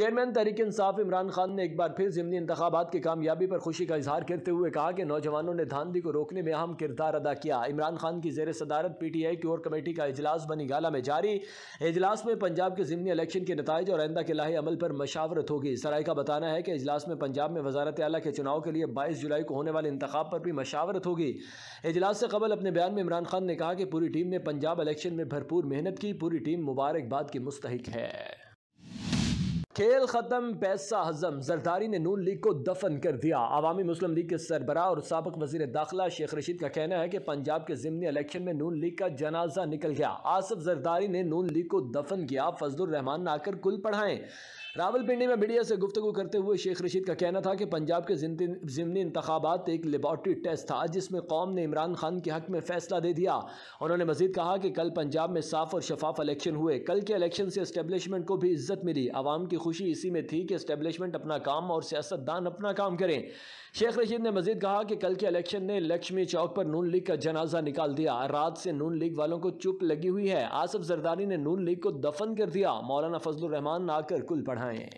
chairman Tehreek Insaf Imran Khan ने एक बार फिर ज़मनी इंतबात की कामयाबी पर खुशी का इजहार करते हुए कहा कि नौजवानों ने धांधी को रोकने में अहम किरदार अदा किया इमरान खान की जेर सदारत पी टी आई की ओर कमेटी का अजलास बनी गाला में जारी अजलास में पंजाब के ज़मनी इलेक्शन के नतज और आइंदा के लाही अमल पर मशावरत होगी सराय का बताना है कि अजलास में पंजाब में वजारत अली के चुनाव के लिए बाईस जुलाई को होने वाले इंतब पर भी मशावरत होगी अजलास से कबल अपने बयान में इमरान खान ने कहा कि पूरी टीम ने पंजाब इलेक्शन में भरपूर मेहनत की पूरी टीम मुबारकबाद की मुस्तक है खेल खत्म पैसा हजम जरदारी ने नून लीग को दफन कर दिया अवामी मुस्लिम लीग के सरबरा और सबक वजी दाखिला शेख रशीद का कहना है कि पंजाब के जिमनी इलेक्शन में नून लीग का जनाजा निकल गया आसफ जरदारी ने नून लीग को दफन किया फजल रहमान ने आकर कुल पढ़ाएं रावलपिंडी में मीडिया से गुफ्तु करते हुए शेख रशीद का कहना था कि पंजाब के ज़िमनी इंतबात एक लेबॉर्ट्री टेस्ट था जिसमें कौम ने इमरान खान के हक में फैसला दे दिया उन्होंने मजीद कहा कि कल पंजाब में साफ और शफाफ इलेक्शन हुए कल के इलेक्शन से इस्टेबलिशमेंट को भी इज्जत मिली आवाम की खुशी इसी में थी कि इस्टेबलिशमेंट अपना काम और सियासतदान अपना काम करें शेख रशीद ने मजीद कहा कि कल के इलेक्शन ने लक्ष्मी चौक पर नून लीग का जनाजा निकाल दिया रात से नून लीग वालों को चुप लगी हुई है आसफ जरदारी ने नून लीग को दफन कर दिया मौलाना फजल रहमान आकर कुल पढ़ाएं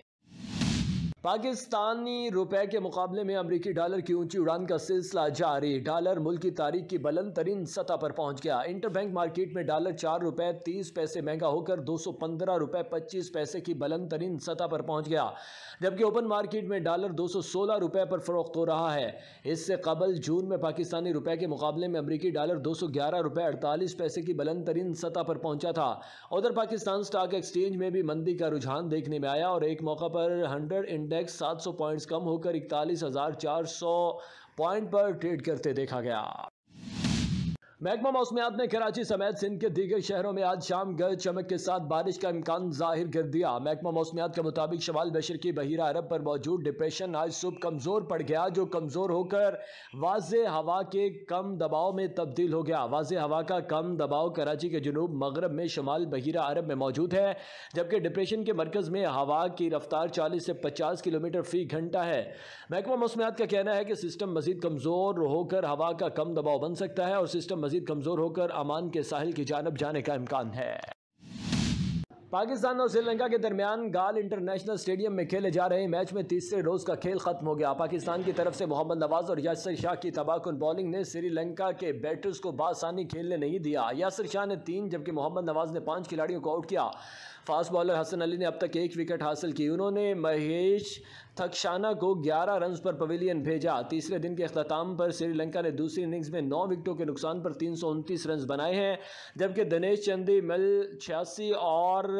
पाकिस्तानी रुपए के मुकाबले में अमरीकी डॉलर की ऊंची उड़ान का सिलसिला जारी डॉलर मुल्क की तारीख की बुलंद तरीन सतह पर पहुंच गया इंटरबैंक मार्केट में डॉलर चार रुपए तीस पैसे महंगा होकर दो सौ पंद्रह रुपए पच्चीस पैसे की बुलंद तरीन सतह पर पहुंच गया जबकि ओपन मार्केट में डॉलर दो सौ सोलह रुपए पर फरोख्त हो रहा है इससे कबल जून में पाकिस्तानी रुपए के मुकाबले में अमरीकी डॉलर दो सौ ग्यारह रुपए अड़तालीस पैसे की बुलंद तरीन सतह पर पहुंचा था उधर पाकिस्तान स्टॉक एक्सचेंज में भी मंदी का रुझान देखने में आया और एक मौका पर हंड्रेड इंडेक्स 700 पॉइंट्स कम होकर इकतालीस पॉइंट पर ट्रेड करते देखा गया महकमा मौसमियात ने कराची समेत सिंध के दीगर शहरों में आज शाम गर्ज चमक के साथ बारिश का इम्कान जाहिर कर दिया महकमा मौसमियात के मुताबिक शमाल की बहिरा अरब पर मौजूद डिप्रेशन आज सुबह कमज़ोर पड़ गया जो कमज़ोर होकर वाज हवा के कम दबाव में तब्दील हो गया वाज हवा का कम दबाव कराची के जनूब मगरब में शमाल बहिरा अरब में मौजूद है जबकि डिप्रेशन के मरकज़ में हवा की रफ्तार चालीस से पचास किलोमीटर फ़ी घंटा है महकमा मौसमियात का कहना है कि सिस्टम मजीद कमज़ोर होकर हवा का कम दबाव बन सकता है और सिस्टम मजीद कमज़ोर होकर अमान के साहिल की जानब जाने का इम्कान है पाकिस्तान और श्रीलंका के दरमियान गाल इंटरनेशनल स्टेडियम में खेले जा रहे मैच में तीसरे रोज़ का खेल खत्म हो गया पाकिस्तान की तरफ से मोहम्मद नवाज और यासर शाह की तबाहकुन बॉलिंग ने श्रीलंका के बैटर्स को बासानी खेलने नहीं दिया यासर शाह ने तीन जबकि मोहम्मद नवाज ने पाँच खिलाड़ियों को आउट किया फास्ट बॉलर हसन अली ने अब तक एक विकेट हासिल की उन्होंने महेश थकशाना को ग्यारह रन पर पवेलियन भेजा तीसरे दिन के अख्ताम पर श्रीलंका ने दूसरी इनिंग्स में नौ विकटों के नुकसान पर तीन सौ उनतीस रन बनाए हैं जबकि दिनेश चंदी मिल छियासी और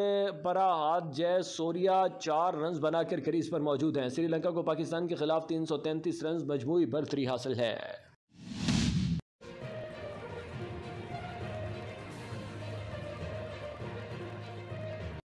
बरा हाथ जय सोरिया चार रन बनाकर करीज पर मौजूद हैं श्रीलंका को पाकिस्तान के खिलाफ तीन सौ तैंतीस रन मजमू बर्तरी हासिल है